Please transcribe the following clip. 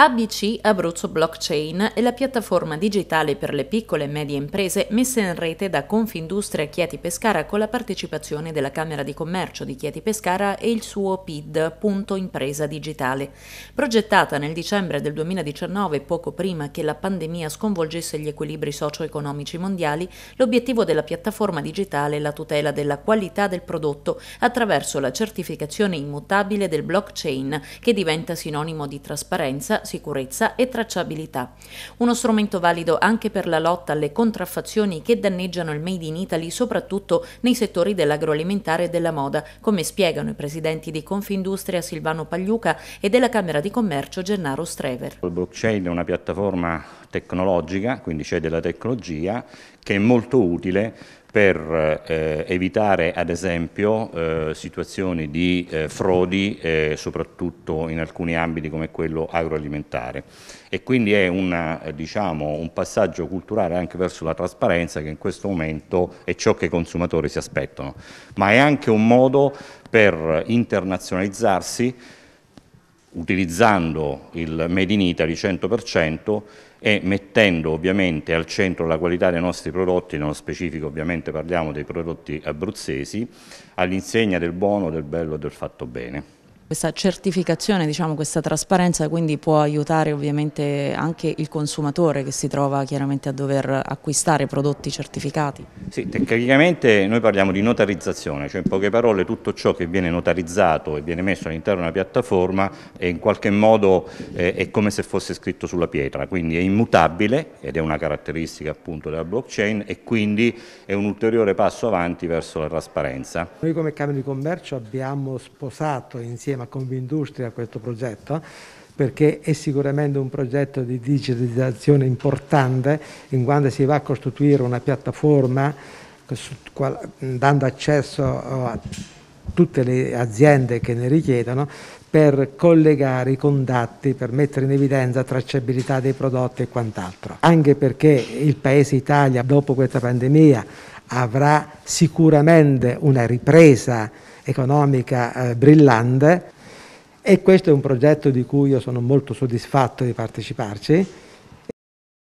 ABC Abruzzo Blockchain è la piattaforma digitale per le piccole e medie imprese messa in rete da Confindustria Chieti Pescara con la partecipazione della Camera di Commercio di Chieti Pescara e il suo PID, Punto Impresa Digitale. Progettata nel dicembre del 2019, poco prima che la pandemia sconvolgesse gli equilibri socio-economici mondiali, l'obiettivo della piattaforma digitale è la tutela della qualità del prodotto attraverso la certificazione immutabile del blockchain, che diventa sinonimo di trasparenza, sicurezza e tracciabilità. Uno strumento valido anche per la lotta alle contraffazioni che danneggiano il Made in Italy soprattutto nei settori dell'agroalimentare e della moda, come spiegano i presidenti di Confindustria Silvano Pagliuca e della Camera di Commercio Gennaro Strever. Il blockchain è una piattaforma tecnologica, quindi c'è della tecnologia, che è molto utile per eh, evitare ad esempio eh, situazioni di eh, frodi eh, soprattutto in alcuni ambiti come quello agroalimentare e quindi è una, eh, diciamo, un passaggio culturale anche verso la trasparenza che in questo momento è ciò che i consumatori si aspettano ma è anche un modo per internazionalizzarsi utilizzando il Made in Italy 100% e mettendo ovviamente al centro la qualità dei nostri prodotti, nello specifico ovviamente parliamo dei prodotti abruzzesi, all'insegna del buono, del bello e del fatto bene questa certificazione, diciamo, questa trasparenza quindi può aiutare ovviamente anche il consumatore che si trova chiaramente a dover acquistare prodotti certificati? Sì, tecnicamente noi parliamo di notarizzazione, cioè in poche parole tutto ciò che viene notarizzato e viene messo all'interno di una piattaforma è in qualche modo eh, è come se fosse scritto sulla pietra, quindi è immutabile ed è una caratteristica appunto della blockchain e quindi è un ulteriore passo avanti verso la trasparenza. Noi come Camera di Commercio abbiamo sposato insieme insieme a Convindustria questo progetto perché è sicuramente un progetto di digitalizzazione importante in quanto si va a costituire una piattaforma dando accesso oh, a tutte le aziende che ne richiedono per collegare i contatti, per mettere in evidenza tracciabilità dei prodotti e quant'altro. Anche perché il Paese Italia, dopo questa pandemia, avrà sicuramente una ripresa economica eh, brillante e questo è un progetto di cui io sono molto soddisfatto di parteciparci